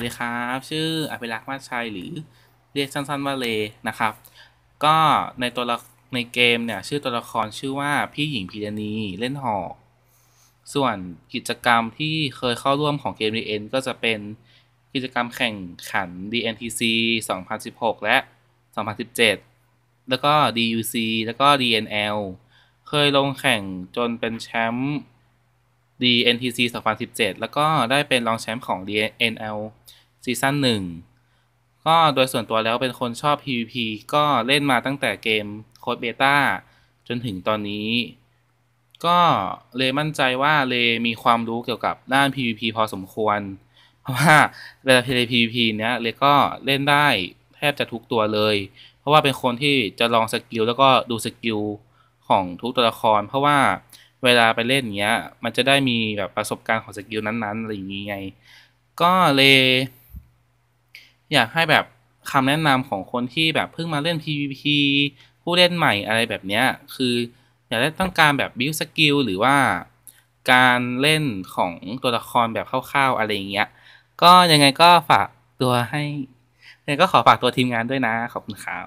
สวัสดีครับ ชื่ออภิรักษ์มาชัยหรือ เรียกสั้นๆว่าเล นะครับ ก็ในตัวละในเกมเนี่ย ชื่อตัวละครชื่อว่าพี่หญิงพีดนีเล่นหอกส่วนกิจกรรมที่เคยเข้าร่วมของเกม DN ก็จะเป็นกิจกรรมแข่งขัน DNTC 2016 และ 2017 แล้วก็ DUC แล้วก็ DNL เคยลงแข่งจนเป็นแชมป์ DNTC 2017 แล้วก็ได้เป็นรองแชมป์ของ DNL ซีซั่น1ก็โดยส่วนตัวแล้วเป็นคนชอบ PVP ก็เล่นมาตั้งแต่เกมโค้ดเบต้าจนถึงตอนนี้ ก็เลมั่นใจว่าเลมีความรู้เกี่ยวกับด้าน PVP พอสมควร เพราะว่าเวลาเล PVP เนี้ยเลก็เล่นได้แทบจะทุกตัวเลย เพราะว่าเป็นคนที่จะลองสกิลแล้วก็ดูสกิลของทุกตัวละคร เพราะว่าเวลาไปเล่นเงี้ย มันจะได้มีแบบประสบการณ์ของสกิลนั้นๆ อะไรอย่างงี้ไง ก็เลย อยากให้แบบคำแนะนำของคนที่แบบเพิ่งมาเล่น PVP ผู้เล่นใหม่อะไรแบบเนี้ย คืออยากได้ต้องการแบบบิวสกิลหรือว่า การเล่นของตัวละครแบบคร่าวๆ อะไรอย่างเงี้ย ก็ยังไงก็ฝากตัวให้ยังไงก็ขอฝากตัวทีมงานด้วยนะ ขอบคุณครับ